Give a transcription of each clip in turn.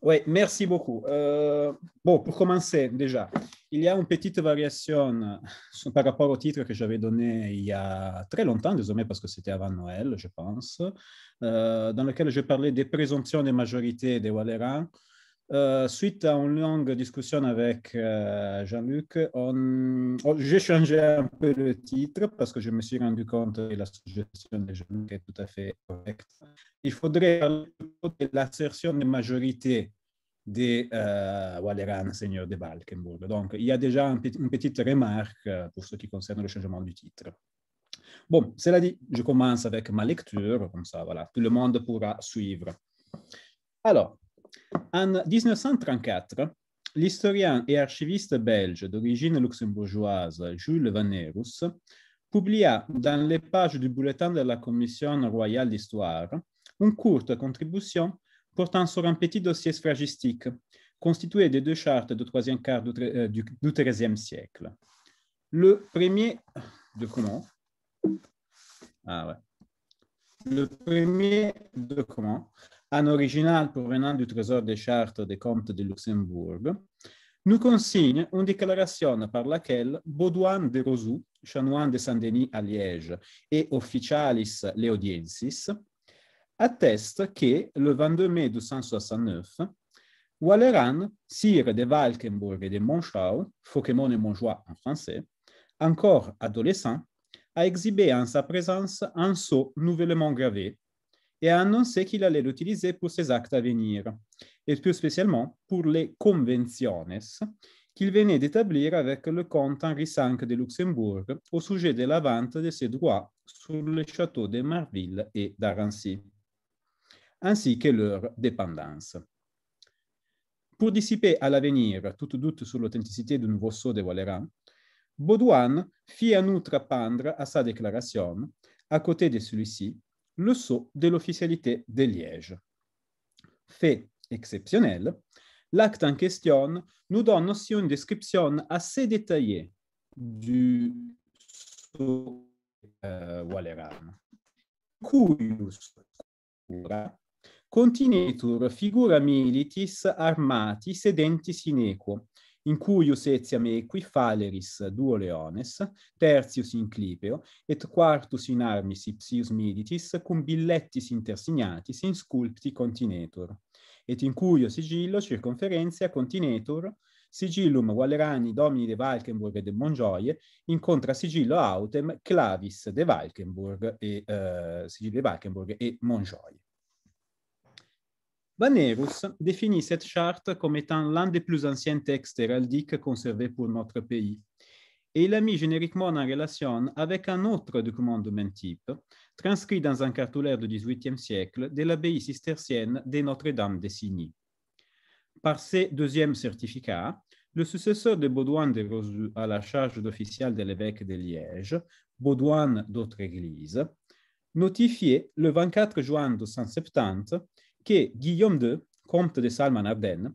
Oui, merci beaucoup. Euh, bon, pour commencer déjà, il y a une petite variation euh, par rapport au titre que j'avais donné il y a très longtemps, désormais parce que c'était avant Noël, je pense, euh, dans lequel je parlais des présomptions des majorités des Wallerans. Euh, suite à une longue discussion avec euh, Jean-Luc, oh, j'ai changé un peu le titre parce que je me suis rendu compte que la suggestion de Jean-Luc est tout à fait correcte. Il faudrait parler de l'assertion de majorité des euh, seigneurs de Balkenburg. Donc, il y a déjà une petite remarque euh, pour ce qui concerne le changement du titre. Bon, cela dit, je commence avec ma lecture, comme ça, voilà, tout le monde pourra suivre. Alors, en 1934, l'historien et archiviste belge d'origine luxembourgeoise Jules Vanerus publia dans les pages du bulletin de la Commission royale d'histoire une courte contribution portant sur un petit dossier spragistique constitué des deux chartes du troisième quart du, XIIIe euh, siècle. Le premier document, ah ouais. le premier document un original provenant du Trésor des chartes des comtes de Luxembourg, nous consigne une déclaration par laquelle Baudouin de Rosou, chanoine de Saint-Denis à Liège, et Officialis Leodiensis atteste que, le 22 mai 269, Walleran, sire de Valkenburg et de Monchau, Fauquemont et Montjoie en français, encore adolescent, a exhibé en sa présence un sceau nouvellement gravé et a annoncé qu'il allait l'utiliser pour ses actes à venir, et plus spécialement pour les conventions qu'il venait d'établir avec le comte Henri V de Luxembourg au sujet de la vente de ses droits sur les châteaux de Marville et d'Arancy, ainsi que leur dépendance. Pour dissiper à l'avenir tout doute sur l'authenticité du nouveau sceau de Valéran, Baudouin fit à outre pendre à sa déclaration, à côté de celui-ci, le sceau de l'officialité de Liège. Fait exceptionnel, l'acte en question nous donne aussi une description assez détaillée du sceau de euh, Walleran, cuius continetur figura militis armati sedentis in equo, in incurius etiam equi faleris duo leones, tertius in clipeo, et quartus in armis ipsius militis, cum billettis intersignatis in sculpti continetur. Et in curio sigillo circonferentia continetur, sigillum valerani domini de Valkenburg e de Mongioie, incontra sigillo autem clavis de Valkenburg e, eh, sigillo de Valkenburg e Mongioie. Banerus définit cette charte comme étant l'un des plus anciens textes héraldiques conservés pour notre pays et il l'a mis génériquement en relation avec un autre document de même type, transcrit dans un cartulaire du XVIIIe siècle de l'abbaye cistercienne de Notre-Dame de Signy. Par ces deuxièmes certificats, le successeur de Baudouin de Rosu à la charge d'officiel de l'évêque de Liège, Baudouin d'autre église, notifié le 24 juin 270 que Guillaume II, comte de Salman Ardennes,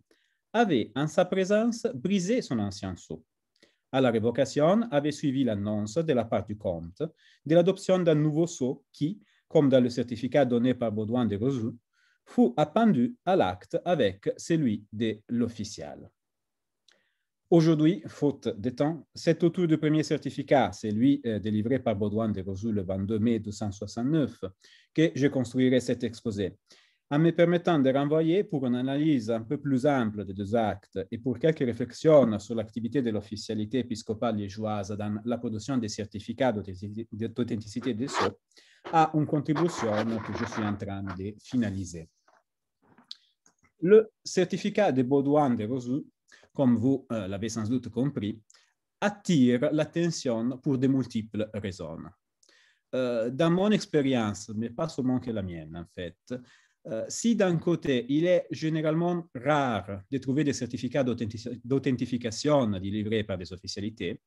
avait en sa présence brisé son ancien sceau. À la révocation avait suivi l'annonce de la part du comte de l'adoption d'un nouveau sceau qui, comme dans le certificat donné par Baudouin de Rousseau, fut appendu à l'acte avec celui de l'official. Aujourd'hui, faute de temps, c'est autour du premier certificat, celui euh, délivré par Baudouin de Rousseau le 22 mai 269, que je construirai cet exposé en ah, me permettant de renvoyer pour une analyse un peu plus ample des deux actes et pour quelques réflexions sur l'activité de l'officialité épiscopale liégeoise dans la production des certificats d'authenticité des sceaux, à une contribution que je suis en train de finaliser. Le certificat de Baudouin de Rosu, comme vous euh, l'avez sans doute compris, attire l'attention pour de multiples raisons. Euh, dans mon expérience, mais pas seulement que la mienne en fait, euh, si d'un côté, il est généralement rare de trouver des certificats d'authentification délivrés par des officialités,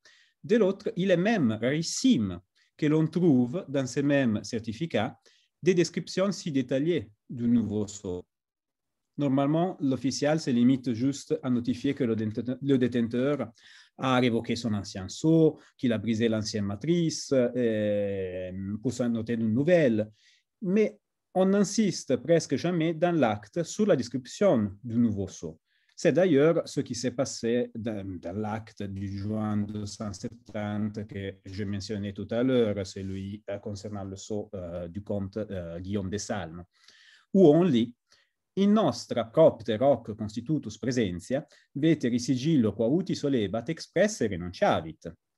de l'autre, il est même rarissime que l'on trouve dans ces mêmes certificats des descriptions si détaillées du nouveau saut Normalement, l'official se limite juste à notifier que le détenteur a révoqué son ancien sceau, qu'il a brisé l'ancienne matrice euh, pour s'en noter une nouvelle. Mais on n'insiste presque jamais dans l'acte sur la description du nouveau sceau. C'est d'ailleurs ce qui s'est passé dans, l'acte du juin 270 que je mentionnais tout à l'heure, celui euh, concernant le sceau euh, du comte euh, Guillaume de Salmes, où on lit In nostra propter hoc constitutus presentia, veteri sigillo qua uti solebat expressere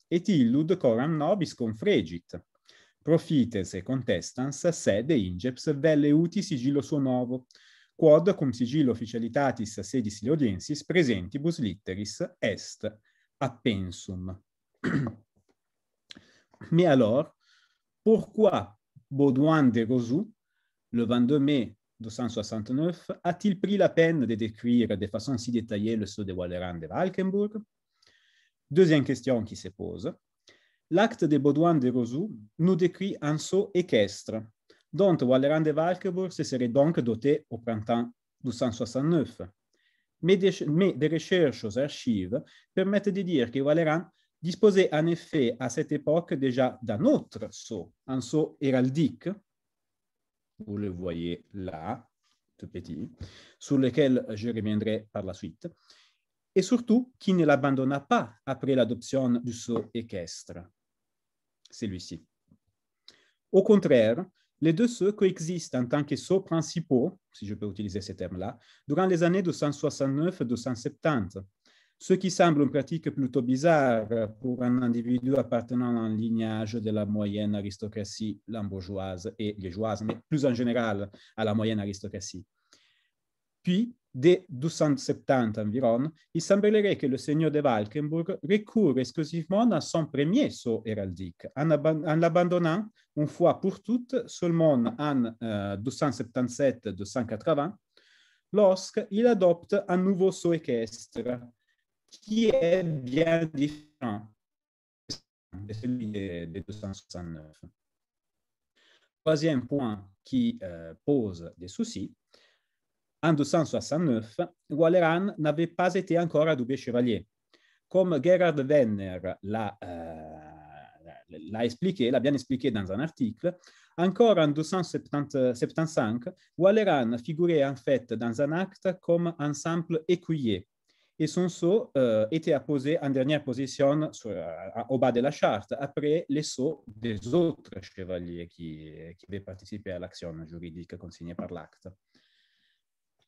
et illud coram nobis confregit, profites e contestans sede ingeps velle uti sigillo suo novo, quod cum sigillo officialitatis sedis silodiensis presentibus litteris est appensum. Mais alors, pourquoi Baudouin de Rosou, le 22 mai 269, a-t-il pris la peine de décrire de façon si détaillée le saut de Wallerand de Valkenburg Deuxième question qui se pose. L'acte de Baudouin de Rosou nous décrit un saut équestre, dont Walleran de Valkebourg se serait donc doté au printemps 1269. Mais des, recherches aux archives permettent de dire que Walleran disposait en effet à cette époque déjà d'un autre sceau, un sceau héraldique, vous le voyez là, tout petit, sur lequel je reviendrai par la suite, et surtout qui ne l'abandonna pas après l'adoption du sceau équestre celui-ci. Au contraire, les deux se coexistent en tant que seaux principaux, si je peux utiliser ces termes là durant les années 269 et 270, ce qui semble une pratique plutôt bizarre pour un individu appartenant à un lignage de la moyenne aristocratie lambourgeoise et liégeoise, mais plus en général à la moyenne aristocratie. Puis, dès 270 environ, il semblerait que le seigneur de Valkenburg recourt exclusivement à son premier saut héraldique, en, abandonnant l'abandonnant une fois pour toutes seulement en 277 280 lorsqu'il adopte un nouveau saut équestre qui est bien différent de celui de, 269. Troisième point qui euh, pose des soucis, en 269, Walleran n'avait pas été encore adoubé chevalier. Comme Gerhard Wenner l'a euh, expliqué, l'a bien expliqué dans un article, encore en 275, Walleran figurait en fait dans un acte comme un simple écuyer et son sceau euh, était apposé en dernière position sur, euh, au bas de la charte, après les sceaux des autres chevaliers qui, qui avaient participé à l'action juridique consignée par l'acte.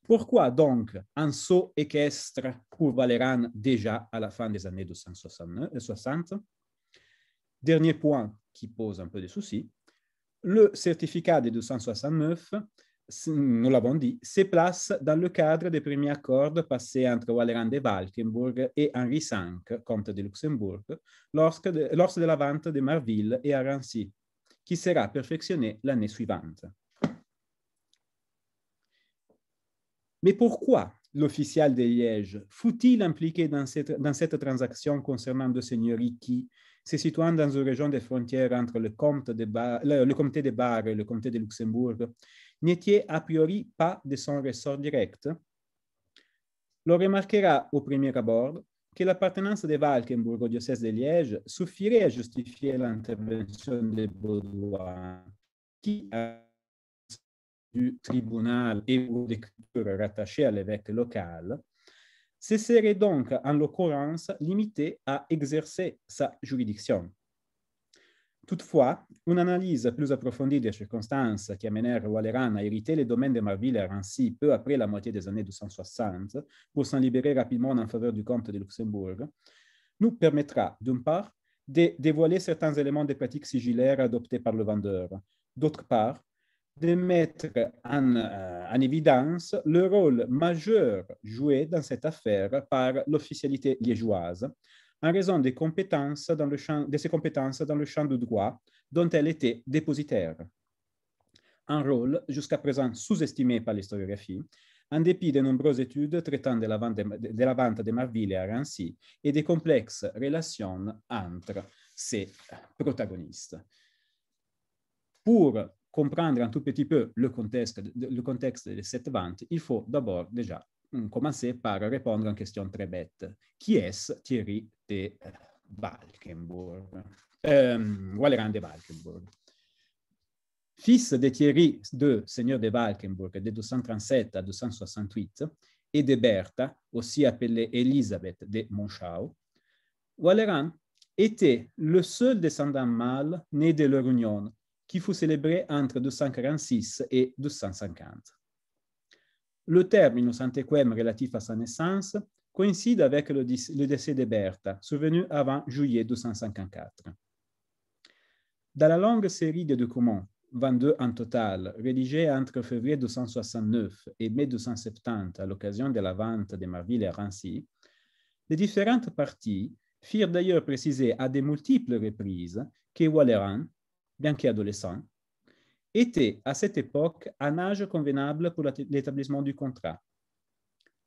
Pourquoi donc un saut équestre pour Valéran déjà à la fin des années 260 Dernier point qui pose un peu de soucis, le certificat de 269, nous l'avons dit, se place dans le cadre des premiers accords passés entre Valeran de Valkenburg et Henri V, comte de Luxembourg, lors de la vente de Marville et Arancy, qui sera perfectionné l'année suivante. Mais pourquoi l'official de Liège fut-il impliqué dans cette, dans cette, transaction concernant deux seigneuries qui, se situant dans une région des frontières entre le, de le, comté de Bar et le comté de Luxembourg, n'étaient a priori pas de son ressort direct L'on remarquera au premier abord que l'appartenance de Valkenburg au diocèse de Liège suffirait à justifier l'intervention de Baudouin, qui, a du tribunal et ou écritures rattachées à l'évêque local, se serait donc en l'occurrence limité à exercer sa juridiction. Toutefois, une analyse plus approfondie des circonstances qui amenèrent Walleran à hériter les domaines de Marville à peu après la moitié des années 260 pour s'en libérer rapidement en faveur du comte de Luxembourg nous permettra, d'une part, de dévoiler certains éléments des pratiques sigillaires adoptées par le vendeur, d'autre part, de mettre euh, en, évidence le rôle majeur joué dans cette affaire par l'officialité liégeoise en raison des compétences dans le champ, de ses compétences dans le champ du droit dont elle était dépositaire. Un rôle jusqu'à présent sous-estimé par l'historiographie, en dépit de nombreuses études traitant de la vente de, la vente de Marville à Rancy et des complexes relations entre ses protagonistes. Pour comprendre un tout petit peu le contexte, le contexte de cette il faut d'abord déjà mm, commencer par répondre à une question très bête. Qui est Thierry de euh, Valkenburg euh, ehm, de Valkenburg. Fils de Thierry de seigneur de Valkenburg, de 237 à 268, et de Bertha, aussi appelée Elisabeth de Monschau, Walleran était le seul descendant mâle né de leur union qui fut célébré entre 246 et 250. Le terme Innocentequem relatif à sa naissance coïncide avec le, le décès de Bertha, survenu avant juillet 254. Dans la longue série de documents, 22 en total, rédigés entre février 269 et mai 270 à l'occasion de la vente de Marville et Rancy, les différentes parties firent d'ailleurs préciser à de multiples reprises que Walleran, bien qu'adolescent, était à cette époque un âge convenable pour l'établissement du contrat.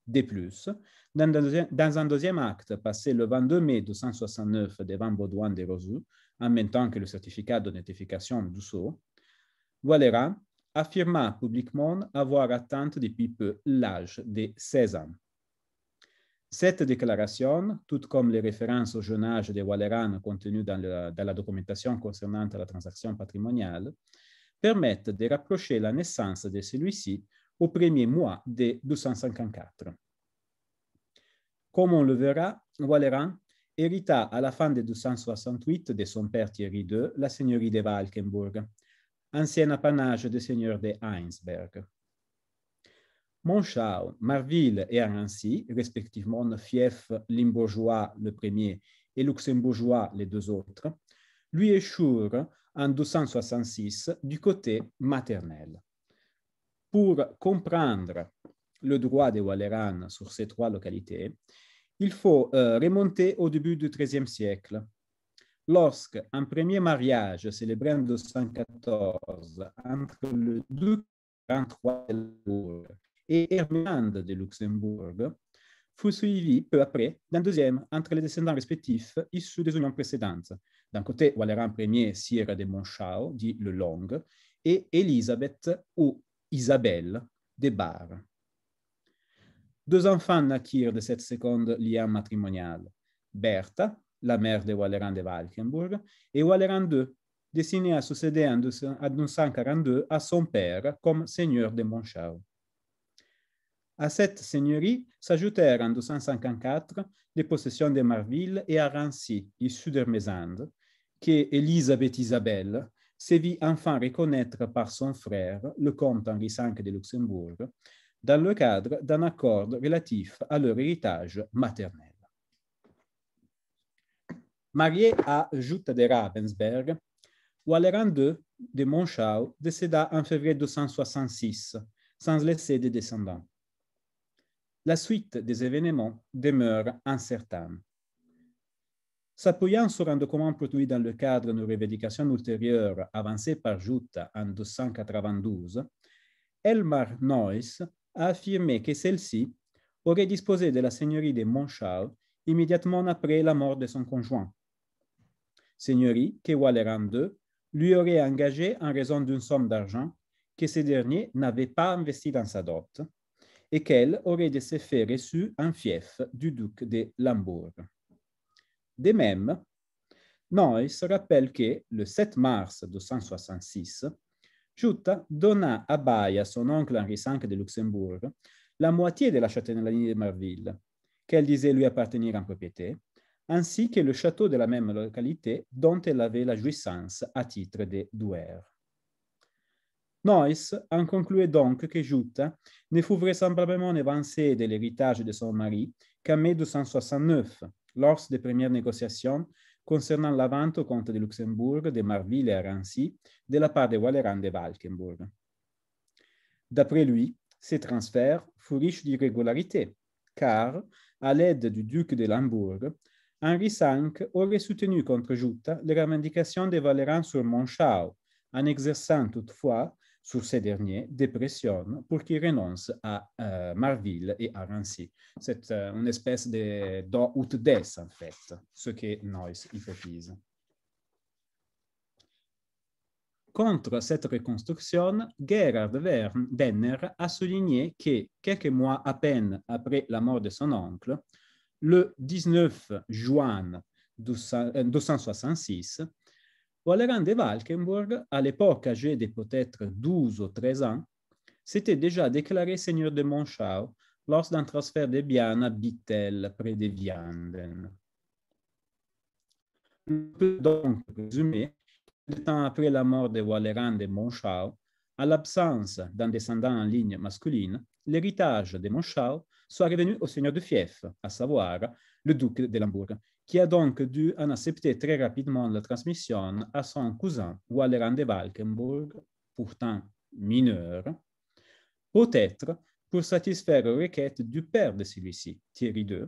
De plus, dans un, deuxième, acte passé le 22 mai 269 devant Baudouin de Rosu, en même temps que le certificat de notification du Valera affirma publiquement avoir atteint depuis peu l'âge de 16 ans. Cette déclaration, tout comme les références au jeune âge de Walleran contenues dans, la documentation concernant la transaction patrimoniale, permettent de rapprocher la naissance de celui-ci au premier mois de 254. Comme on le verra, Walleran hérita à la fin de 268 de son père Thierry II la seigneurie de Valkenburg, ancien apanage des seigneur de Heinsberg. Monchau, Marville et Arancy, respectivement fief limbourgeois le premier et luxembourgeois les deux autres, lui échouent en 266 du côté maternel. Pour comprendre le droit des Walleran sur ces trois localités, il faut euh, remonter au début du XIIIe siècle. Lorsqu'un premier mariage célébré en 214 entre le duc et de Luxembourg, fut suivi peu après d'un deuxième entre les descendants respectifs issus des unions précédentes. D'un côté, Walleran Ier, sire de Monchao, dit Le Long, et Elisabeth ou Isabelle de Bar. Deux enfants naquirent de cette seconde lien matrimoniale: Bertha, la mère de Walleran de Walkenburg, et Walleran II, destiné à succéder en 1942 à son père comme seigneur de Monchao. À cette seigneurie s'ajoutèrent en 254 les possessions de Marville et Arancy, rancy de Mésande, que Élisabeth Isabelle se vit enfin reconnaître par son frère, le comte Henri V de Luxembourg, dans le cadre d'un accord relatif à leur héritage maternel. Marié à Jutta de Ravensberg, Walleran II de Montchau décéda en février 266, sans laisser de descendants la suite des événements demeure incertaine. S'appuyant sur un document produit dans le cadre d'une revendication ultérieure avancée par Jutta en 292, Elmar Neuss a affirmé que celle-ci aurait disposé de la seigneurie de Montchal immédiatement après la mort de son conjoint. Seigneurie que Waleran II lui aurait engagée en raison d'une somme d'argent que ce dernier n'avait pas investie dans sa dot, et qu'elle aurait de se fait reçu un fief du duc de Lambourg. De même, se rappelle que, le 7 mars 266, Jutta donna à Baille, à son oncle Henri V de Luxembourg, la moitié de la châtellenie de Marville, qu'elle disait lui appartenir en propriété, ainsi que le château de la même localité dont elle avait la jouissance à titre de douaire. Noyce en concluait donc que Jutta ne fut vraisemblablement avancée de l'héritage de son mari qu'en mai 269, lors des premières négociations concernant la vente au compte de Luxembourg, de Marville et Rancy, de la part de Wallerand de Valkenburg. D'après lui, ces transferts furent riches d'irrégularités, car, à l'aide du duc de Lambourg, Henri V aurait soutenu contre Jutta les revendications de valéran sur Monchau, en exerçant toutefois sur ces derniers dépressionne pour qu'ils renoncent à euh, Marville et à Rancy. C'est euh, une espèce de do ut des, en fait, ce que Noyce hypothèse. Contre cette reconstruction, Gerhard Werner a souligné que, quelques mois à peine après la mort de son oncle, le 19 juin 266, Wallerand de Valkenburg, à l'époque âgée de peut-être 12 ou 13 ans, s'était déjà déclaré seigneur de Monschau lors d'un transfert de biens à Bittel, près de Vianden. On peut donc présumer que, temps après la mort de Wallerand de Monschau, à l'absence d'un descendant en ligne masculine, l'héritage de Monschau soit revenu au seigneur de Fief, à savoir le duc de Lambourg, qui a donc dû en accepter très rapidement la transmission à son cousin Walleran de Valkenburg, pourtant mineur, peut-être pour satisfaire aux requêtes du père de celui-ci, Thierry II,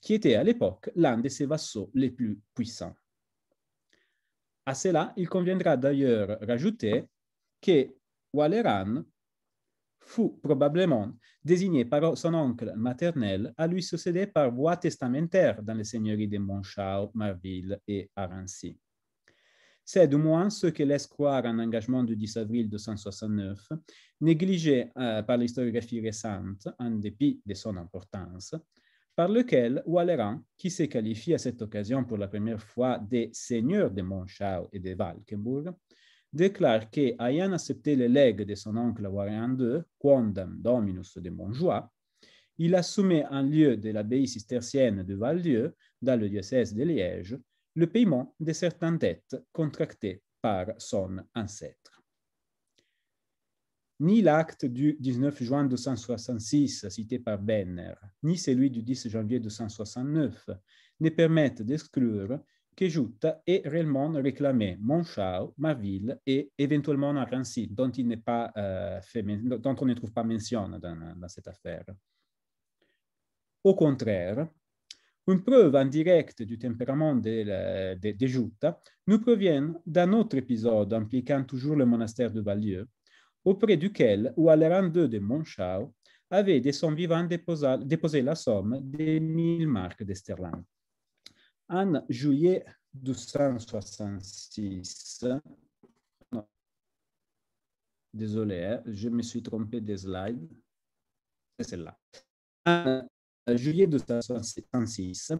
qui était à l'époque l'un de ses vassaux les plus puissants. À cela, il conviendra d'ailleurs rajouter que Walleran fut probablement désigné par son oncle maternel à lui succéder par voie testamentaire dans les seigneuries de Monchau, Marville et Arancy. C'est du moins ce que laisse croire un engagement du 10 avril 269, négligé euh, par l'historiographie récente en dépit de son importance, par lequel Walleran, qui se qualifie à cette occasion pour la première fois des seigneurs de Montchau et de Valkenburg, déclare que, ayant accepté les legs de son oncle Warren II, quondam dominus de Montjoie, il assumait en lieu de l'abbaye cistercienne de Val-Dieu, dans le diocèse de Liège, le paiement de certaines dettes contractées par son ancêtre. Ni l'acte du 19 juin 266 cité par Benner, ni celui du 10 janvier 269 ne permettent d'exclure que Jutta est réellement réclamé Monchau, Marville et éventuellement un dont, il pas, euh, dont on ne trouve pas mention dans, cette affaire. Au contraire, une preuve indirecte du tempérament de, de, Jutta nous provient d'un autre épisode impliquant toujours le monastère de Valieu, auprès duquel Walleran II de Monchau avait de son vivant déposé, la somme de 1000 marques d'Esterland en juillet 1266 désolé, hein, je me suis trompé des slides, c'est celle-là. En euh, juillet 266,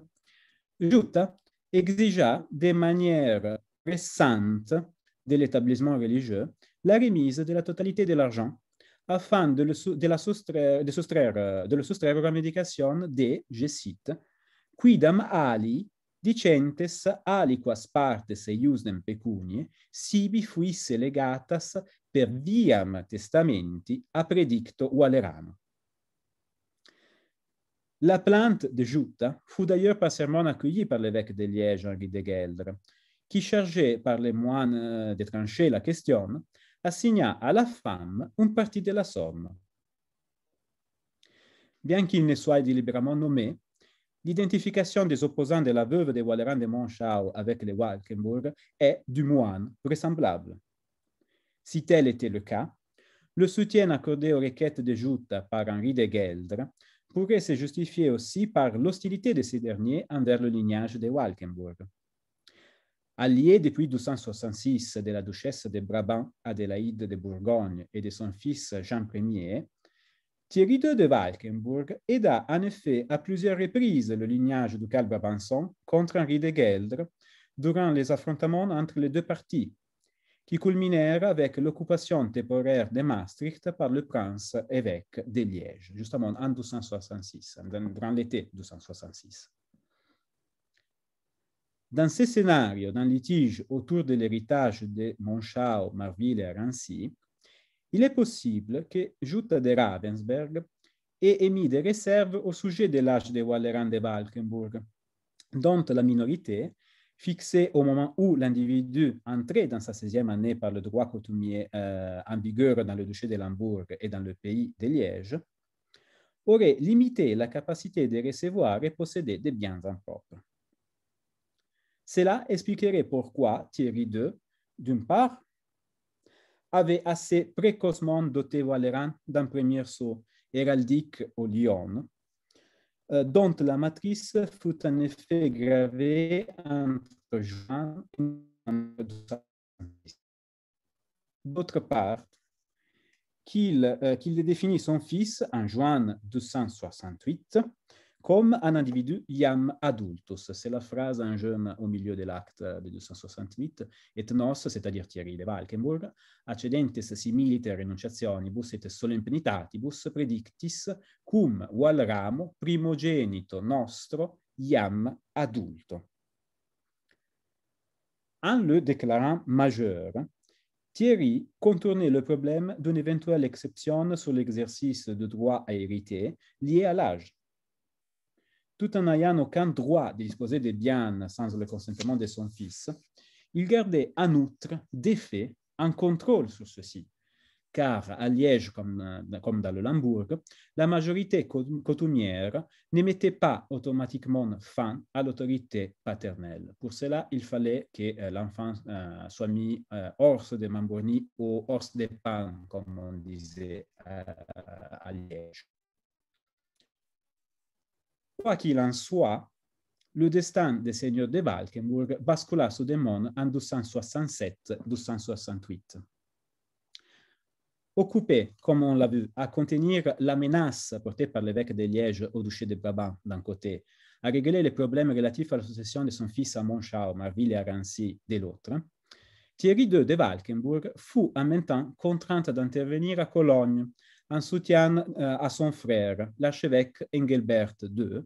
Jutta exigea de manière récente de l'établissement religieux la remise de la totalité de l'argent afin de, le, de, la soustraire, de, soustraire, euh, de le soustraire la médication des, je cite, quidam ali dicentes aliquas partes iusdem pecunie, sibi fuisse legatas per viam testamenti a predicto Wallerano. La plante de Jutta fu d'ailleurs par sermon accueillie par l'évêque de Liège, Henri de Gueldre, qui chargé par les moines de trancher la question, assigna à la femme un parti de la somme. Bien qu'il ne soit délibérément nommé, L'identification des opposants de la veuve de Walleran de Monschau avec les Walkenburg est, du moins, vraisemblable. Si tel était le cas, le soutien accordé aux requêtes de Jutta par Henri de Gueldre pourrait se justifier aussi par l'hostilité de ces derniers envers le lignage des Walkenburg. Allié depuis 1266 de la duchesse de Brabant Adélaïde de Bourgogne et de son fils Jean Ier, Thierry II de Valkenburg aida en effet à plusieurs reprises le lignage du ducal contre Henri de Gueldre durant les affrontements entre les deux parties, qui culminèrent avec l'occupation temporaire de Maastricht par le prince évêque de Liège, justement en 1266, grand l'été 1266. Dans ces scénarios d'un litige autour de l'héritage de Monchau, Marville et Rancy, il est possible que Jutta de Ravensberg ait émis des réserves au sujet de l'âge de Wallerand de Valkenburg, dont la minorité, fixée au moment où l'individu entrait dans sa 16e année par le droit coutumier euh, en vigueur dans le duché de Lambourg et dans le pays de Liège, aurait limité la capacité de recevoir et posséder des biens en propre. Cela expliquerait pourquoi Thierry II, d'une part, avait assez précocement doté Valéran d'un premier saut héraldique au lion, euh, dont la matrice fut en effet gravée entre juin et D'autre part, euh, qu'il définit son fils en juin 268 comme un individu iam adultus. C'est la phrase en jeune au milieu de l'acte de 268, et nos, c'est-à-dire Thierry de Valkenburg, accedentes similiter renunciationibus et solempnitatibus predictis cum Walramo ramo primogenito nostro iam adulto. En le déclarant majeur, Thierry contournait le problème d'une éventuelle exception sur l'exercice de droit à hériter lié à l'âge tout en n'ayant aucun droit de disposer des biens sans le consentement de son fils, il gardait en outre, des faits, un contrôle sur ceci, car à Liège comme, comme dans le Lambourg, la majorité coutumière ne mettait pas automatiquement fin à l'autorité paternelle. Pour cela, il fallait que euh, l'enfant euh, soit mis euh, hors de Mambourny ou hors des pans, comme on disait à Liège. Quoi qu'il en soit, le destin des seigneurs de Valkenburg bascula sous des mondes en 267-268. Occupé, comme on l'a vu, à contenir la menace portée par l'évêque de Liège au duché de Brabant d'un côté, à régler les problèmes relatifs à la succession de son fils à Monschau, Marville et à Rancy de l'autre, Thierry II de Valkenburg fut en même temps contrainte d'intervenir à Cologne en soutien euh, à son frère, l'archevêque Engelbert II,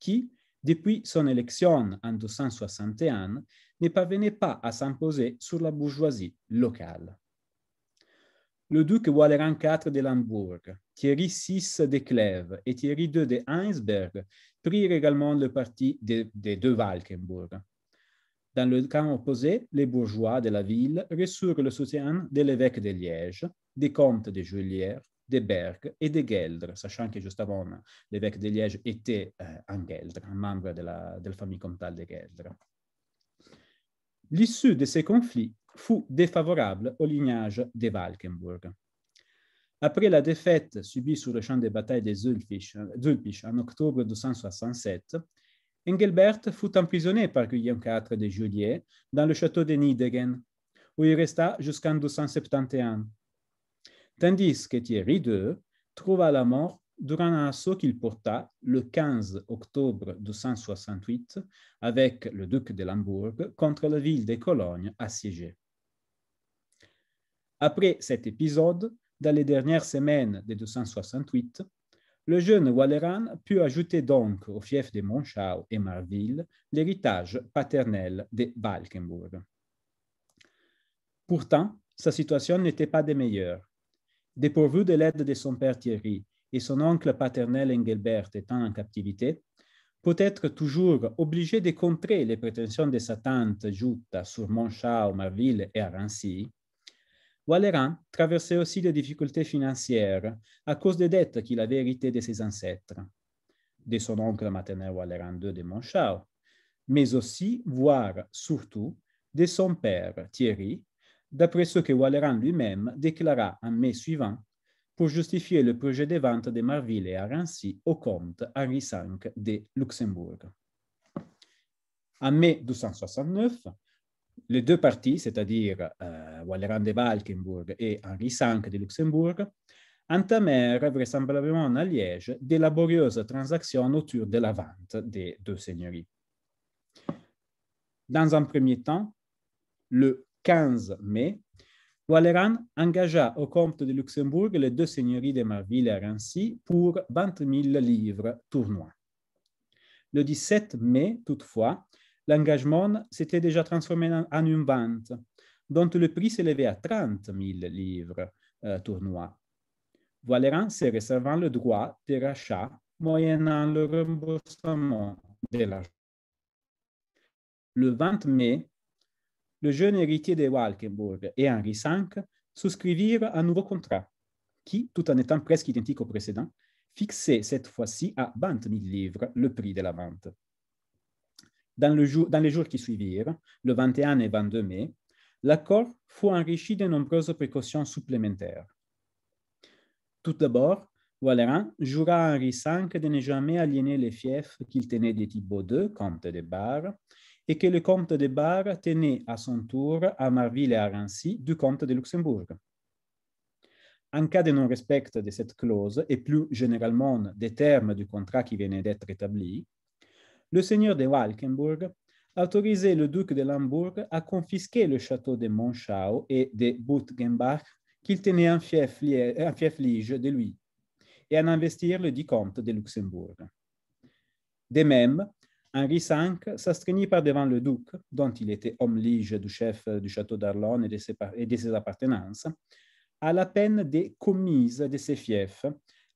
qui, depuis son élection en 261, ne parvenait pas à s'imposer sur la bourgeoisie locale. Le duc Waleran IV de Lambourg, Thierry VI de Clèves et Thierry II de Heinsberg prirent également le parti des de deux Dans le camp opposé, les bourgeois de la ville reçurent le soutien de l'évêque de Liège, des comtes de Julières, de Berg et de Geldre, sachant que juste avant, l'évêque de Liège était euh, un Geldre, un membre de la, famille comtale de Geldre. L'issue de ces conflits fut défavorable au lignage de Valkenburg. Après la défaite subie sur le champ de bataille de Zulpich en octobre 267, Engelbert fut emprisonné par Guillaume IV de Juillet dans le château de Nidegen, où il resta jusqu'en 271 tandis que Thierry II trouva la mort durant un assaut qu'il porta le 15 octobre 268 avec le duc de Lambourg contre la ville de Cologne assiégée. Après cet épisode, dans les dernières semaines de 268, le jeune Walleran put ajouter donc au fief de Monschau et Marville l'héritage paternel de Valkenburg. Pourtant, sa situation n'était pas des meilleures Dépourvu de l'aide de son père Thierry et son oncle paternel Engelbert étant en captivité, peut-être toujours obligé de contrer les prétentions de sa tante Jutta sur Montchal, Marville et Arancy, Rancy, traversait aussi des difficultés financières à cause des dettes qu'il avait héritées de ses ancêtres, de son oncle maternel Valérin II de Montchal, mais aussi, voire surtout, de son père Thierry, d'après ce que Walleran lui-même déclara en mai suivant pour justifier le projet de vente de Marville à Arancy au comte Henri V de Luxembourg. En mai 1269, les deux parties, c'est-à-dire euh, Walleran de Valkenburg et Henri V de Luxembourg, entamèrent vraisemblablement à Liège des laborieuses transactions autour de la vente des deux seigneuries. Dans un premier temps, le 15 mai, Walleran engagea au comte de Luxembourg les deux seigneuries de Marville et Rancy pour 20 000 livres tournois. Le 17 mai, toutefois, l'engagement s'était déjà transformé en une vente, dont le prix s'élevait à 30 000 livres euh, tournois. Valérand se réservant le droit de rachat moyennant le remboursement de l'argent. Le 20 mai, le jeune héritier de Walkenburg et Henri V souscrivirent un nouveau contrat qui, tout en étant presque identique au précédent, fixait cette fois-ci à 20 000 livres le prix de la vente. Dans, les jours qui suivirent, le 21 et 22 mai, l'accord fut enrichi de nombreuses précautions supplémentaires. Tout d'abord, Valérin jura à Henri V de ne jamais aliéner les fiefs qu'il tenait de Thibaud II, comte de Bar, et que le comte de Bar tenait à son tour à Marville et à Rancy du comte de Luxembourg. En cas de non-respect de cette clause et plus généralement des termes du contrat qui venait d'être établi, le seigneur de Walkenburg autorisait le duc de Lambourg à confisquer le château de Monschau et de Butgenbach qu'il tenait en fief, en fief lige de lui et à investir le dit comte de Luxembourg. De même, Henri V s'astreignit par devant le duc, dont il était homme lige du chef du château d'Arlon et, de ses appartenances, à la peine des commises de ses fiefs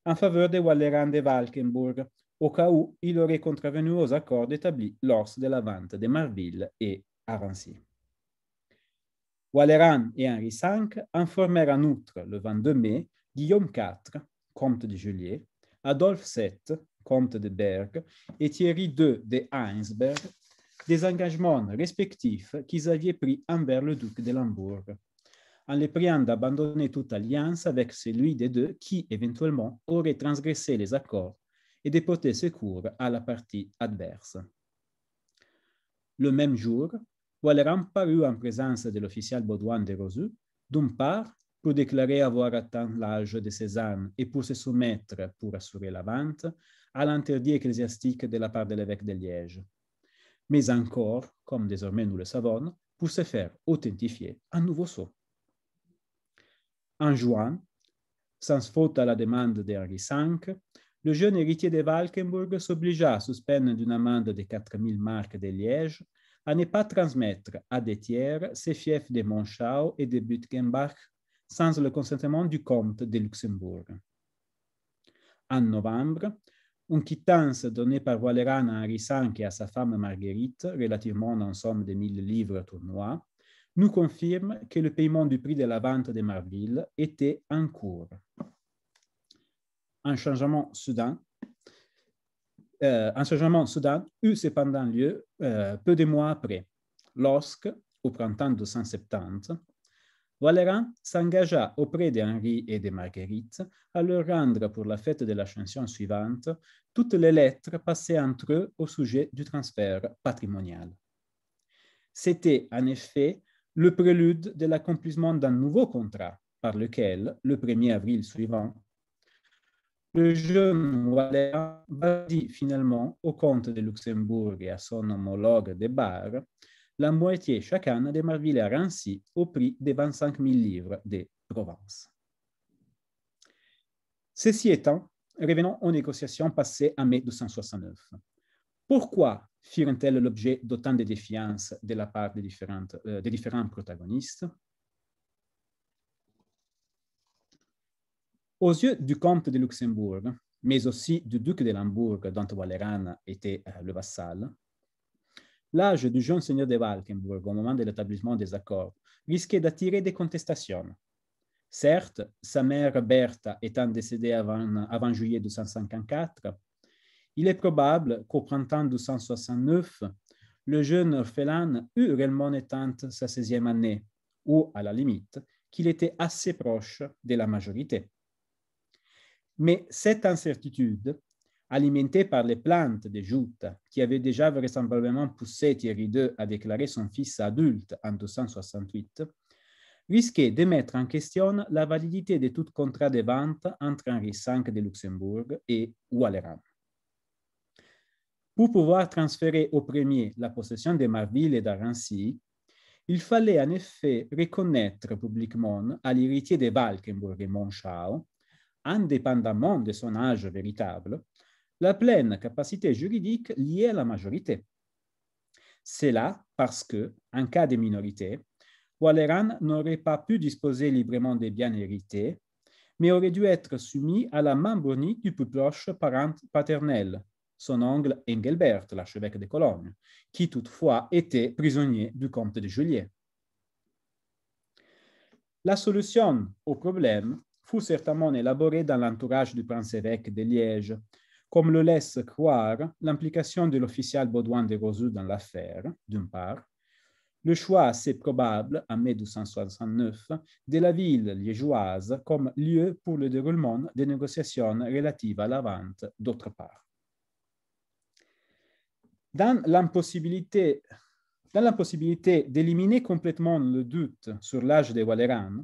en faveur de Walleran de Valkenburg, au cas où il aurait contravenu aux accords établis lors de la vente de Marville et Arancy. Walleran et Henri V informèrent en outre, le 22 mai, Guillaume IV, comte de Julier, Adolphe VII, comte de Berg, et Thierry II de Heinsberg des engagements respectifs qu'ils avaient pris envers le duc de Lambourg, en les priant d'abandonner toute alliance avec celui des deux qui, éventuellement, aurait transgressé les accords et de porter secours à la partie adverse. Le même jour, Wallerand parut en présence de l'official Baudouin de Rosu, d'une part, pour déclarer avoir atteint l'âge de ans et pour se soumettre pour assurer la vente, à l'interdit ecclésiastique de la part de l'évêque de Liège. Mais encore, comme désormais nous le savons, pour se faire authentifier un nouveau sceau. En juin, sans faute à la demande d'Henri V, le jeune héritier de Valkenburg s'obligea sous peine d'une amende de 4000 marques de Liège à ne pas transmettre à des tiers ses fiefs de Monschau et de Butgenbach sans le consentement du comte de Luxembourg. En novembre, une quittance donnée par Wallerand à Henri V et à sa femme Marguerite, relativement à une somme de 1000 livres tournois, nous confirme que le paiement du prix de la vente des Marville était en cours. Un changement soudain, euh, un changement soudain eut cependant lieu euh, peu de mois après, lorsque, au printemps de 170, Wallerin s'engagea auprès d'Henri et de Marguerite à leur rendre pour la fête de la chanson suivante toutes les lettres passées entre eux au sujet du transfert patrimonial. C'était en effet le prélude de l'accomplissement d'un nouveau contrat par lequel, le 1er avril suivant, le jeune Wallerin dit finalement au comte de Luxembourg et à son homologue de Bar la moitié chacun de des à ainsi au prix des 25 000 livres de Provence. Ceci étant, revenons aux négociations passées en mai 269. Pourquoi firent-elles l'objet d'autant de défiance de la part euh, des, différents protagonistes Aux yeux du comte de Luxembourg, mais aussi du duc de Lambourg dont Walleran était euh, le vassal, l'âge du jeune seigneur de Valkenburg, au moment de l'établissement des accords risquait d'attirer des contestations. Certes, sa mère Bertha étant décédée avant, juillet 254, il est probable qu'au printemps 269, le jeune orphelin eut réellement atteint sa 16e année, ou à la limite, qu'il était assez proche de la majorité. Mais cette incertitude alimenté par les plantes de joutes qui avait déjà vraisemblablement poussé Thierry II à déclarer son fils adulte en 268, risquait de mettre en question la validité de tout contrat de vente entre Henri V de Luxembourg et Walleran. Pour pouvoir transférer au premier la possession de Marville et d'Arancy, il fallait en effet reconnaître publiquement à l'héritier de Valkenburg et Monschau, indépendamment de son âge véritable, la pleine capacité juridique liée à la majorité. C'est là parce que, en cas de minorité, Walleran n'aurait pas pu disposer librement des biens hérités, mais aurait dû être soumis à la main du plus proche parent paternel, son oncle Engelbert, l'archevêque de Cologne, qui toutefois était prisonnier du comte de Juliet. La solution au problème fut certainement élaborée dans l'entourage du prince évêque de Liège, comme le laisse croire l'implication de l'official Baudouin de Rosu dans l'affaire, d'une part, le choix assez probable, en mai 1269, de la ville liégeoise comme lieu pour le déroulement des négociations relatives à la vente, d'autre part. Dans l'impossibilité d'éliminer complètement le doute sur l'âge des Walleran,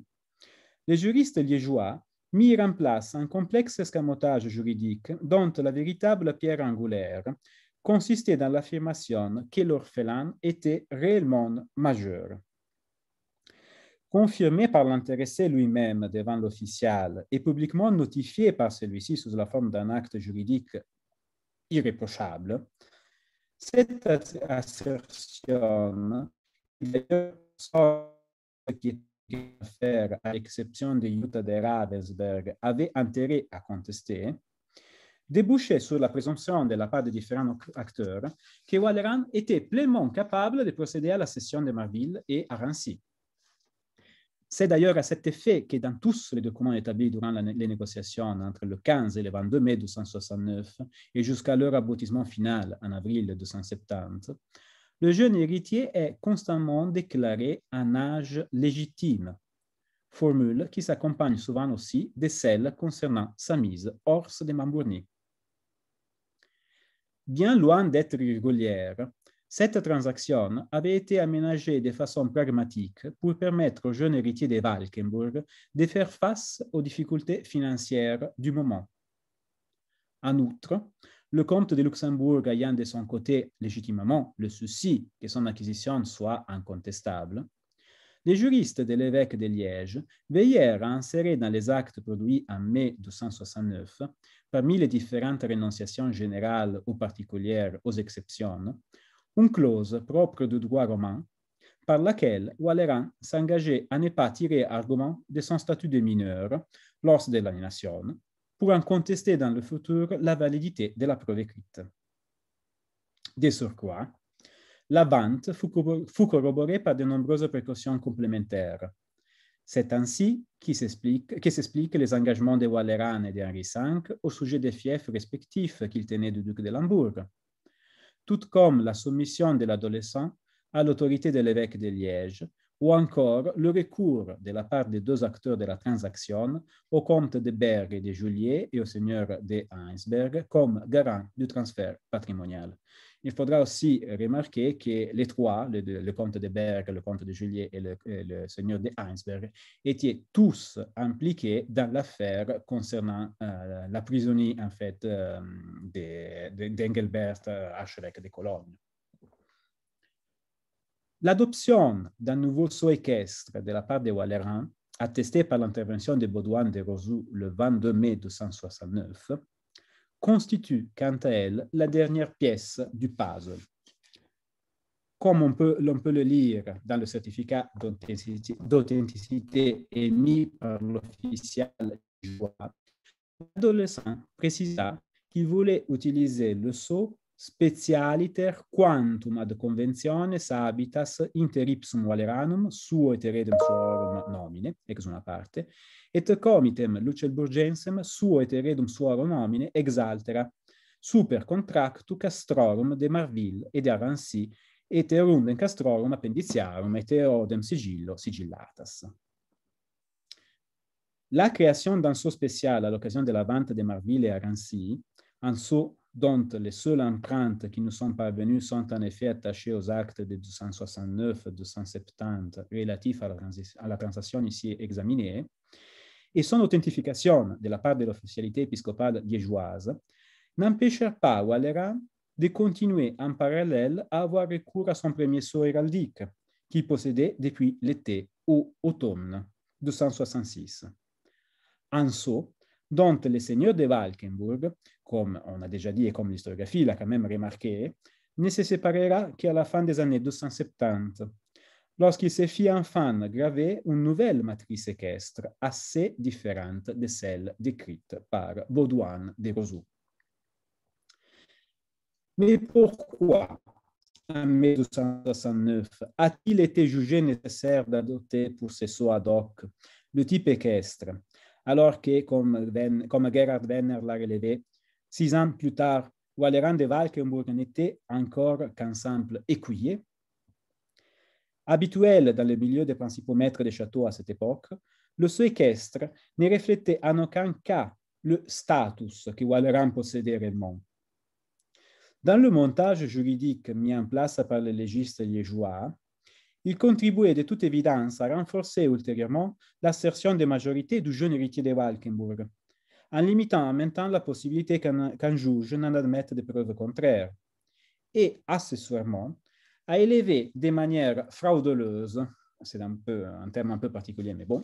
les juristes liégeois Mire en place un complexe escamotage juridique dont la véritable pierre angulaire consistait dans l'affirmation que l'orphelin était réellement majeur. Confirmé par l'intéressé lui-même devant l'official et publiquement notifié par celui-ci sous la forme d'un acte juridique irréprochable, cette assertion, qui est faire, à l'exception de Jutta de Ravensberg, avait intérêt à contester, débouchait sur la présomption de la part de différents acteurs que Walleran était pleinement capable de procéder à la cession de Marville et à Rancy. C'est d'ailleurs à cet effet que dans tous les documents établis durant les négociations entre le 15 et le 22 mai 1269 et jusqu'à leur aboutissement final en avril 270, le jeune héritier est constamment déclaré un âge légitime, formule qui s'accompagne souvent aussi de celle concernant sa mise hors de Mambourny. Bien loin d'être irrégulière, cette transaction avait été aménagée de façon pragmatique pour permettre au jeune héritier de Valkenburg de faire face aux difficultés financières du moment. En outre, le comte de Luxembourg ayant de son côté légitimement le souci que son acquisition soit incontestable, les juristes de l'évêque de Liège veillèrent à insérer dans les actes produits en mai 269, parmi les différentes rénonciations générales ou particulières aux exceptions, une clause propre du droit romain par laquelle Walleran s'engageait à ne pas tirer argument de son statut de mineur lors de l'annulation pour en contester dans le futur la validité de la preuve écrite. sur surcroît, la vente fut corroborée par de nombreuses précautions complémentaires. C'est ainsi que s'expliquent les engagements de Walleran et d'Henri V au sujet des fiefs respectifs qu'ils tenaient du duc de Lambourg, tout comme la soumission de l'adolescent à l'autorité de l'évêque de Liège ou encore le recours de la part des deux acteurs de la transaction au comte de Berg et de Julier et au seigneur de Heinsberg comme garant du transfert patrimonial. Il faudra aussi remarquer que les trois, le, comte de Berg, le comte de Julier et le, seigneur de Heinsberg, étaient tous impliqués dans l'affaire concernant euh, la prisonnier en fait, euh, d'Engelbert de, euh, de Cologne. L'adoption d'un nouveau saut équestre de la part des Wallerins, attestée par l'intervention de Baudouin de Rosou le 22 mai 269, constitue quant à elle la dernière pièce du puzzle. Comme on peut, le lire dans le certificat d'authenticité émis par l'official l'adolescent précisa qu'il voulait utiliser le sceau specialiter quantum ad conventiones habitas inter ipsum valeranum suo et heredem suorum nomine, ex una parte, et comitem lucelburgensem suo et heredum suorum nomine ex altera, super contractu castrorum de Marville e de Aransi et erundem castrorum appendiciarum et erodem sigillo sigillatas. La creazione d'un saut spécial à l'occasion de Marville e Aransi, un saut dont les seules empreintes qui nous sont parvenues sont en effet attachées aux actes de 269-270 relatifs à la, transaction ici examinée, et son authentification de la part de l'officialité épiscopale liégeoise n'empêchèrent pas Wallera de continuer en parallèle à avoir recours à son premier sceau héraldique, qu'il possédait depuis l'été ou automne 266. En sceau dont les seigneurs de Valkenburg, comme on a déjà dit et comme l'historiographie l'a quand même remarqué, ne se séparera qu'à la fin des années 270, lorsqu'il se fit enfin graver une nouvelle matrice équestre assez différente de celle décrite par Baudouin de Rosu. Mais pourquoi, en mai 269, a-t-il été jugé nécessaire d'adopter pour ce saut ad hoc le type équestre alors que, comme, Gerhard Wenner l'a relevé, six ans plus tard, Walleran de Valkenburg n'était encore qu'un simple écuyer. Habituel dans le milieu des principaux maîtres des châteaux à cette époque, le séquestre ne reflétait en aucun cas le status que Walleran possédait réellement. Dans le montage juridique mis en place par les légiste liégeois, il contribuait de toute évidence à renforcer ultérieurement l'assertion des majorités du jeune héritier de Walkenburg, en limitant en même temps la possibilité qu'un juge n'en admette des preuves contraires, et accessoirement à élever de manière frauduleuse, c'est un, un terme un peu particulier, mais bon,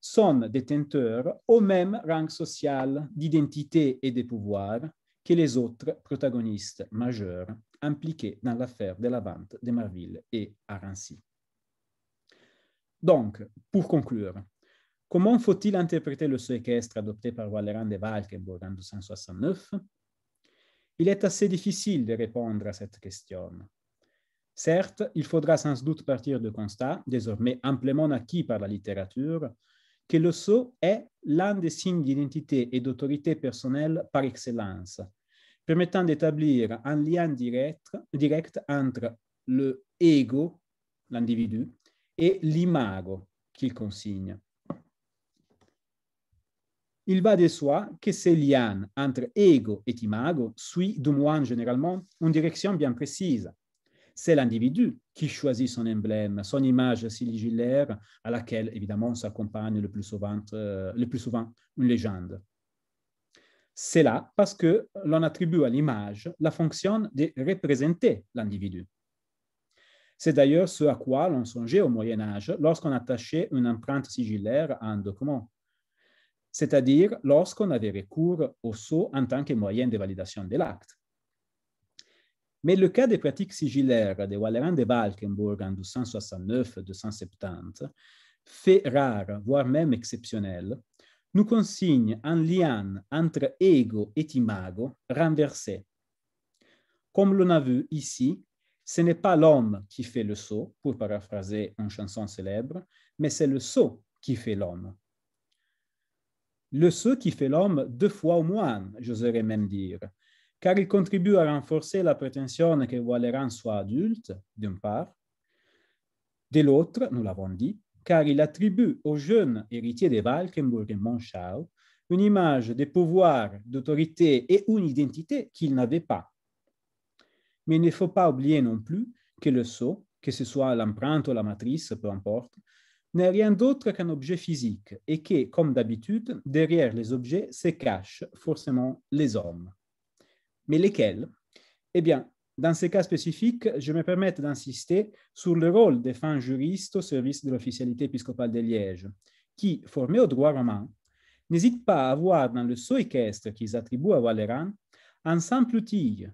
son détenteur au même rang social d'identité et de pouvoir que les autres protagonistes majeurs impliqués dans l'affaire de la vente de Marville et Arancy. Donc, pour conclure, comment faut-il interpréter le séquestre adopté par Wallerand de Valkenburg en 269? Il est assez difficile de répondre à cette question. Certes, il faudra sans doute partir du constat, désormais amplement acquis par la littérature, que le sceau est l'un des signes d'identité et d'autorité personnelle par excellence, permettant d'établir un lien direct, direct entre le ego, l'individu, et l'imago qu'il consigne. Il va de soi que ces liens entre ego et imago suit, du moins généralement, une direction bien précise. C'est l'individu qui choisit son emblème, son image sigillaire, à laquelle évidemment s'accompagne le, euh, le plus souvent une légende. C'est là parce que l'on attribue à l'image la fonction de représenter l'individu. C'est d'ailleurs ce à quoi l'on songeait au Moyen Âge lorsqu'on attachait une empreinte sigillaire à un document, c'est-à-dire lorsqu'on avait recours au sceau en tant que moyen de validation de l'acte. Mais le cas des pratiques sigillaires de Wallerand de Valkenburg en 1269-270 fait rare, voire même exceptionnel, nous consigne un lien entre ego et imago renversé. Comme l'on a vu ici, ce n'est pas l'homme qui fait le saut, pour paraphraser une chanson célèbre, mais c'est le saut qui fait l'homme. Le saut qui fait l'homme deux fois au moins, j'oserais même dire, car il contribue à renforcer la prétention que Walleran soit adulte, d'une part, de l'autre, nous l'avons dit, car il attribue au jeune héritier de Valkenburg et Monschau une image des pouvoirs, d'autorité et une identité qu'il n'avait pas. Mais il ne faut pas oublier non plus que le sceau, que ce soit l'empreinte ou la matrice, peu importe, n'est rien d'autre qu'un objet physique et que, comme d'habitude, derrière les objets se cachent forcément les hommes. Mais lesquels Eh bien, dans ces cas spécifiques, je me permets d'insister sur le rôle des fins juristes au service de l'officialité épiscopale de Liège, qui, formés au droit romain, n'hésitent pas à voir dans le sceau équestre qu'ils attribuent à Valéran un simple outil,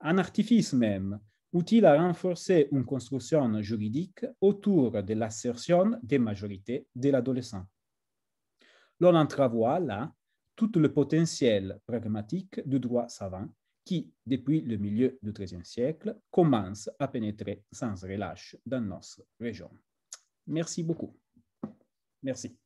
un artifice même, utile à renforcer une construction juridique autour de l'assertion des majorités de l'adolescent. L'on entrevoit là tout le potentiel pragmatique du droit savant qui, depuis le milieu du XIIIe siècle, commence à pénétrer sans relâche dans notre région. Merci beaucoup. Merci.